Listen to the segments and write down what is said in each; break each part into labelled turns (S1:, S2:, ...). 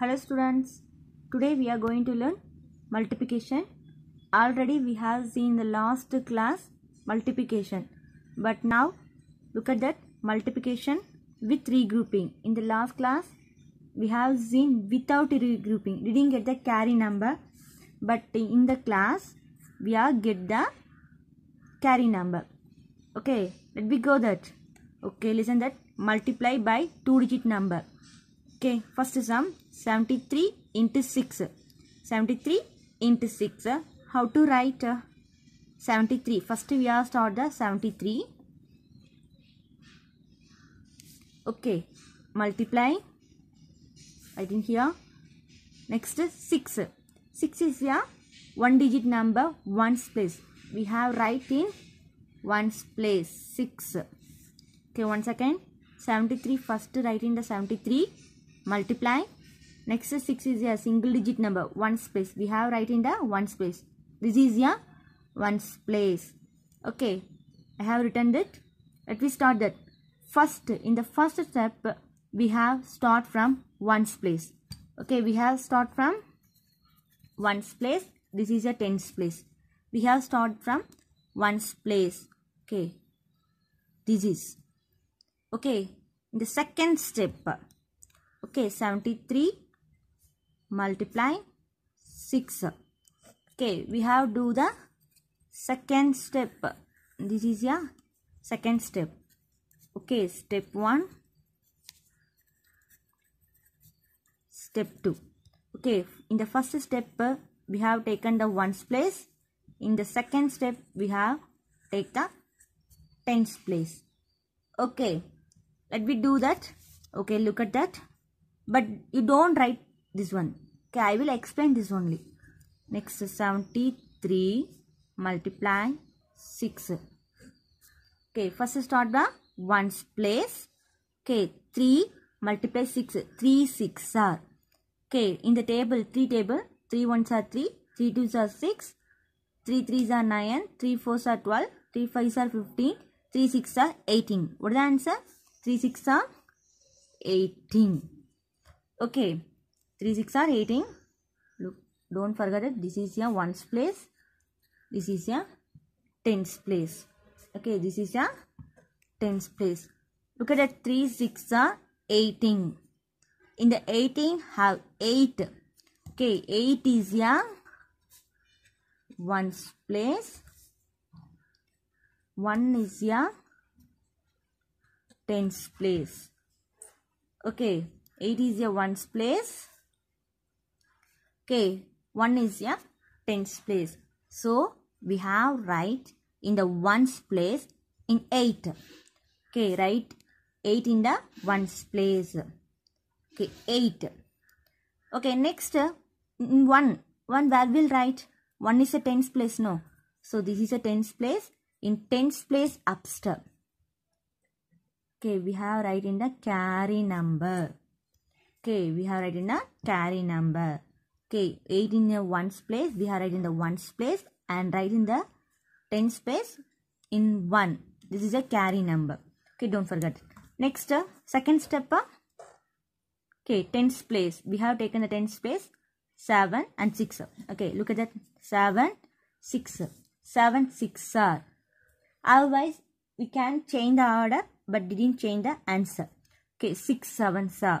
S1: hello students today we are going to learn multiplication already we have seen the last class multiplication but now look at that multiplication with regrouping in the last class we have seen without regrouping we didn't get the carry number but in the class we are get the carry number okay let me go that okay listen that multiply by two digit number Okay, first sum 73 into 6. 73 into 6. How to write 73? First we are start the 73. Okay, multiply. I think here. Next is 6. 6 is a one digit number ones place. We have write in ones place 6. Okay, one second. 73 first write in the 73 multiply next 6 is a single digit number one space we have right in the one space this is a one place okay i have written that let me start that first in the first step we have start from ones place okay we have start from ones place this is a tens place we have start from ones place okay this is okay in the second step okay 73 multiply 6 okay we have do the second step this is your second step okay step 1 step 2 okay in the first step we have taken the ones place in the second step we have take the tens place okay let me do that okay look at that but you don't write this one okay i will explain this only next 73 multiply 6 okay first start the ones place okay 3 multiply 6 3 6 are okay in the table 3 table 3 ones are 3 3 twos are 6 3 threes are 9 3 fours are 12 3 fives are 15 3 6 are 18 what is the answer 3 6 are 18 Okay, 3 6 are 18. Look, don't forget it. This is your ones place. This is your tens place. Okay, this is your tens place. Look at that 3 6 are 18. In the 18 have 8. Okay, 8 is your ones place. 1 is your tens place. Okay, 8 is a 1's place. Okay, 1 is a 10's place. So, we have write in the 1's place in 8. Okay, write 8 in the 1's place. Okay, 8. Okay, next, in 1, 1 where will write? 1 is a 10's place, no. So, this is a 10's place. In 10's place, upstairs. Okay, we have write in the carry number k we have written a carry number okay 8 in the ones place we have written the ones place and write in the ten space in 1 this is a carry number okay don't forget next uh, second step uh, okay tens place we have taken the tens place 7 and 6 okay look at that 7 6 7 6 are otherwise we can change the order but didn't change the answer okay 6 7 are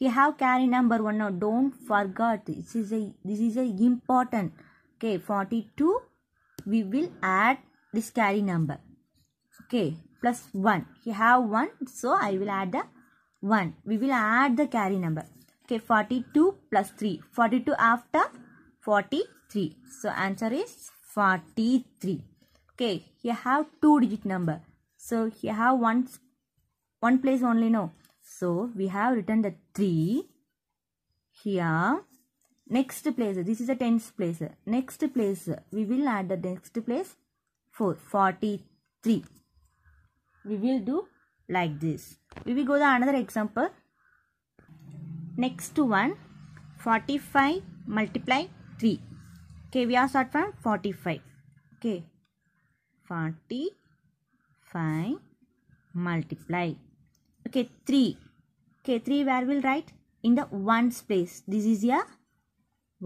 S1: okay have carry number one now don't forget this is a this is a important okay 42 we will add this carry number okay plus 1 you have 1 so i will add the 1 we will add the carry number okay 42 plus 3 42 after 43 so answer is 43 okay you have two digit number so you have one one place only no so we have written the 3 here. Next place, this is the tens place. Next place, we will add the next place 4, 43. We will do like this. We will go to another example. Next one, 45 multiply 3. Okay, we are start from 45. Okay, 45 multiply okay 3 okay 3 where we'll write in the ones place this is a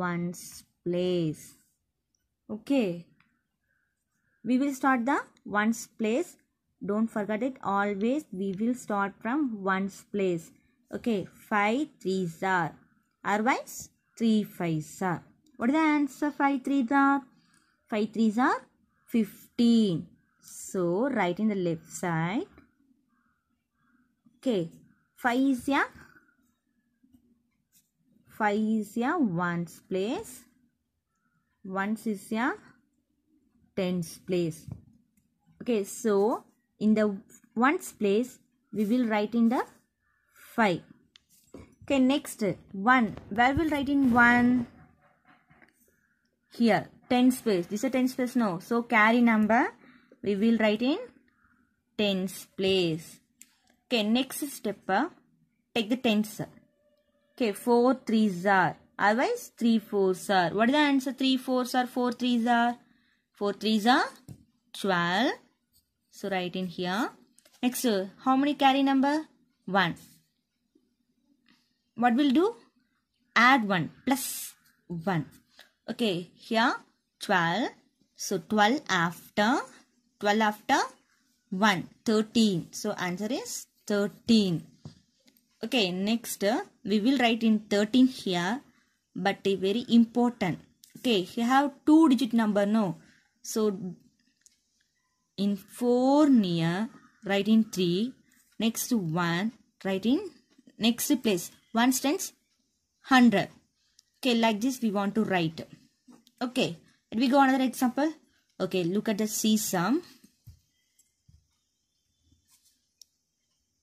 S1: ones place okay we will start the ones place don't forget it always we will start from ones place okay 5 3s are otherwise 3 5 are what is the answer 5 3s are 5 are 15 so write in the left side K. 5 is a 5 is a ones place. Ones is a tens place. Okay, so in the ones place we will write in the 5. Okay, next 1. Where will write in 1? Here, 10 space. This is a 10 space, no. So, carry number, we will write in tens place. Okay, next step, uh, take the tens. Okay, 4 threes are. Otherwise, 3 fours are. What is the answer? 3 fours are, 4 threes are. 4 threes are 12. So, write in here. Next, uh, how many carry number? 1. What we will do? Add 1 plus 1. Okay, here 12. So, 12 after, 12 after 1, 13. So, answer is 13 okay next uh, we will write in 13 here but very important okay you have two digit number no so in 4 near write in 3 next 1 write in next place 1 stands 100 okay like this we want to write okay Let we go another example okay look at the c sum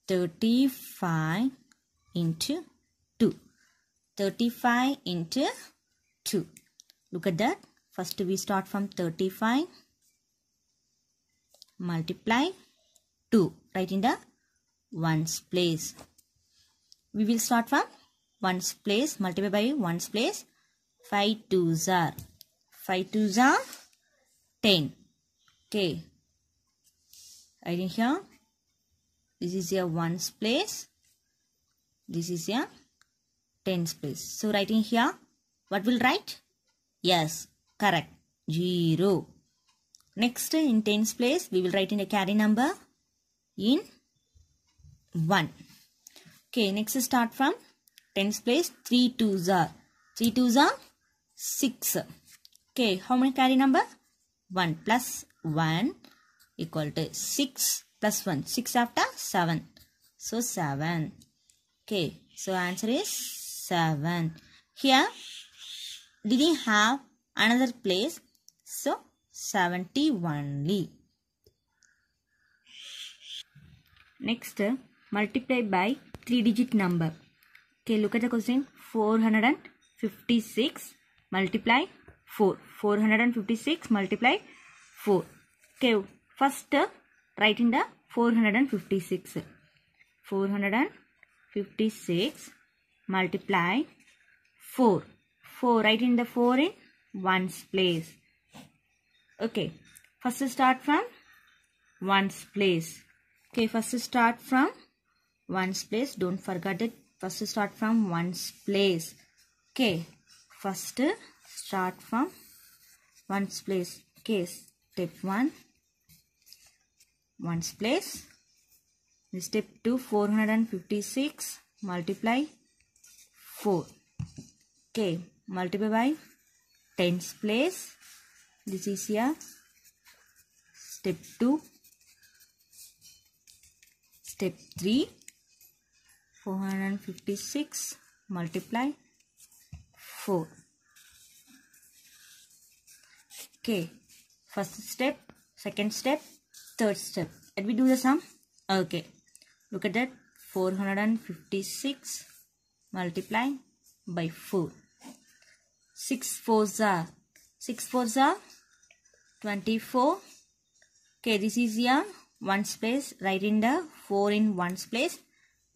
S1: 35 into 2. 35 into 2. Look at that. First we start from 35. Multiply 2. Right in the ones place. We will start from ones place. Multiply by ones place. 5 2s are. 5 2s are 10. Okay. Right in here. This is a ones place. This is a tens place. So writing here, what will write? Yes, correct. Zero. Next in tens place, we will write in a carry number in 1. Okay, next start from tens place three two zero three two zero six. are. are 6. Okay, how many carry number? 1 plus 1 equal to 6 plus 1. 6 after 7. So 7. Okay. So answer is 7. Here didn't have another place. So 70 only. Next multiply by 3 digit number. Okay look at the question 456 multiply 4. 456 multiply 4. Okay first Write in the 456 456 multiply 4 4 write in the 4 in ones place okay first start from ones place okay first start from ones place don't forget it first start from ones place okay first start from ones place okay step 1 ones place. step 2 456 multiply 4. Okay, multiply by tens place. This is here. Step 2. Step 3. 456 multiply 4. Okay, first step, second step, third step let me do the sum okay look at that 456 multiply by 4 6 fours are 6 fours are 24 okay this is here ones place write in the 4 in ones place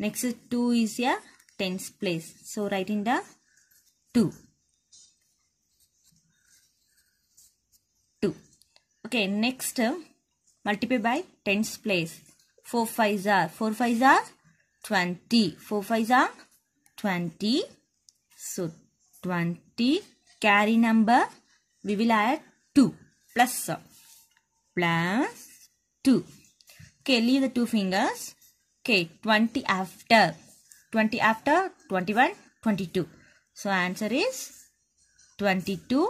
S1: next is 2 is here tens place so write in the 2 2 okay next multiply by tens place. 4 5s are 4 5s are 20. 4 5s are 20. So 20 carry number we will add 2 plus plus 2. Okay, leave the two fingers. Okay, 20 after. 20 after 21, 22. So answer is 22.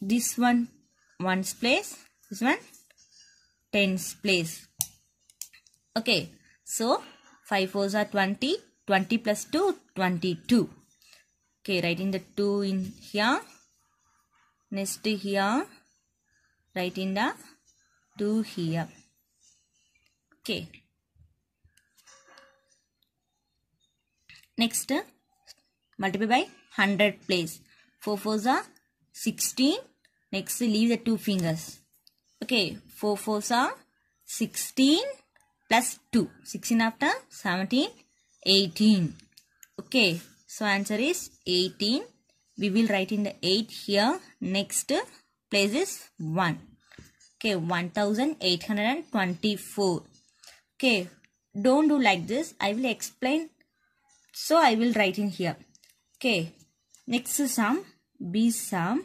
S1: This one ones place this one tens place okay so 5 fours are 20 20 plus 2 22 okay writing the 2 in here next here writing the 2 here okay next multiply by 100 place 4 fours are 16 next leave the two fingers Okay, 4 four are 16 plus 2. 16 after 17, 18. Okay, so answer is 18. We will write in the 8 here. Next place is 1. Okay, 1824. Okay, don't do like this. I will explain. So, I will write in here. Okay, next sum, B sum.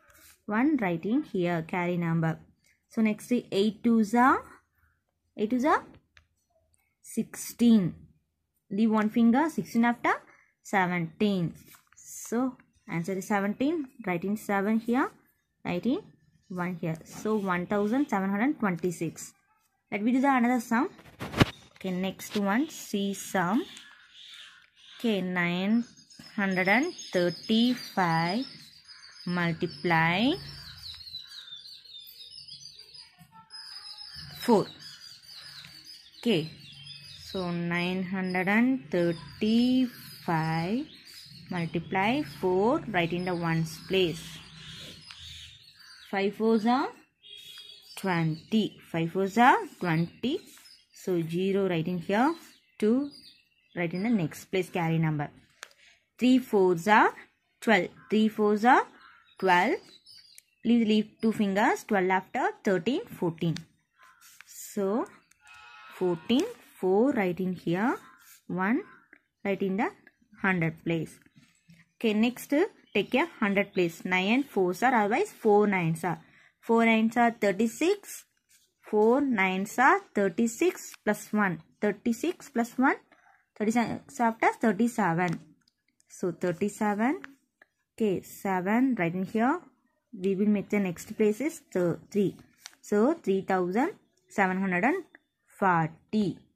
S1: 1 writing here carry number. So next 8 twos are 8 twos 16. Leave one finger 16 after 17. So answer is 17 writing 7 here writing 1 here. So 1726. Let me do the another sum. Okay next one C sum. Okay 935 multiply 4 okay so 935 multiply 4 right in the ones place 5 fours are 20 5 fours are 20 so 0 right in here 2 right in the next place carry number 3 fours are 12 3 fours are 12 please leave two fingers 12 after 13 14 so 14 4 right in here 1 right in the 100 place okay next take a 100 place 9 four are otherwise 4 9s are 4 9s are 36 4 9s are 36 plus 1 36 plus 1 37 after 37 so 37 okay 7 right in here we will make the next place is 3 so 3740